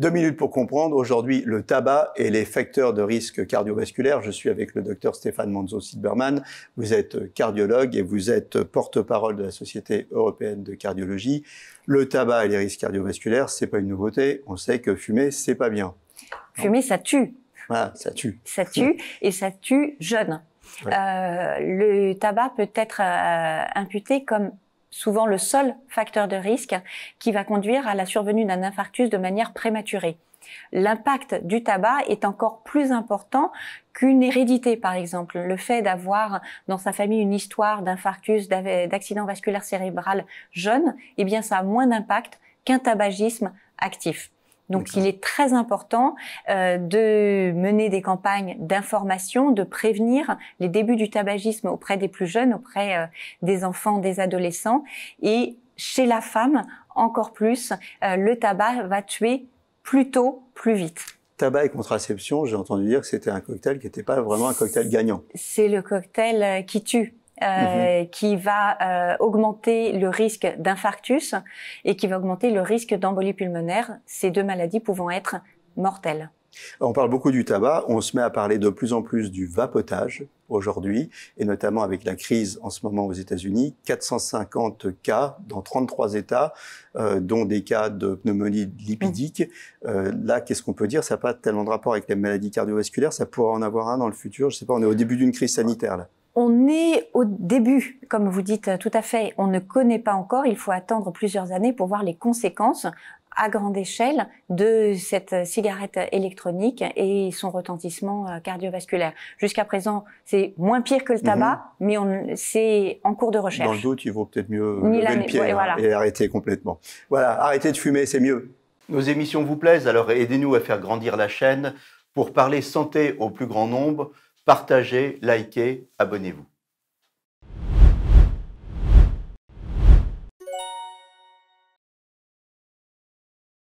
Deux minutes pour comprendre. Aujourd'hui, le tabac et les facteurs de risque cardiovasculaire. Je suis avec le docteur Stéphane Manzo-Silberman. Vous êtes cardiologue et vous êtes porte-parole de la Société européenne de cardiologie. Le tabac et les risques cardiovasculaires, c'est pas une nouveauté. On sait que fumer, c'est pas bien. Fumer, ça tue. Voilà, ça tue. Ça tue et ça tue jeune. Euh, le tabac peut être euh, imputé comme souvent le seul facteur de risque qui va conduire à la survenue d'un infarctus de manière prématurée. L'impact du tabac est encore plus important qu'une hérédité, par exemple. Le fait d'avoir dans sa famille une histoire d'infarctus, d'accident vasculaire cérébral jeune, eh bien, ça a moins d'impact qu'un tabagisme actif. Donc il est très important euh, de mener des campagnes d'information, de prévenir les débuts du tabagisme auprès des plus jeunes, auprès euh, des enfants, des adolescents. Et chez la femme, encore plus, euh, le tabac va tuer plus tôt, plus vite tabac et contraception, j'ai entendu dire que c'était un cocktail qui n'était pas vraiment un cocktail gagnant. C'est le cocktail qui tue. Mhm. Euh, qui va euh, augmenter le risque d'infarctus et qui va augmenter le risque d'embolie pulmonaire, ces deux maladies pouvant être mortelles. On parle beaucoup du tabac, on se met à parler de plus en plus du vapotage aujourd'hui, et notamment avec la crise en ce moment aux États-Unis, 450 cas dans 33 États, euh, dont des cas de pneumonie lipidique. Mm. là, qu'est-ce qu'on peut dire Ça n'a pas tellement de rapport avec les maladies cardiovasculaires, ça pourrait en avoir un dans le futur, je ne sais pas, on est au début d'une crise sanitaire là on est au début, comme vous dites euh, tout à fait, on ne connaît pas encore, il faut attendre plusieurs années pour voir les conséquences à grande échelle de cette euh, cigarette électronique et son retentissement euh, cardiovasculaire. Jusqu'à présent, c'est moins pire que le tabac, mhm. mais c'est en cours de recherche. Dans le doute, il vaut peut-être mieux hein, et arrêter complètement. Voilà, arrêtez de fumer, c'est mieux. Nos émissions vous plaisent, alors aidez-nous à faire grandir la chaîne pour parler santé au plus grand nombre partagez, likez, abonnez-vous.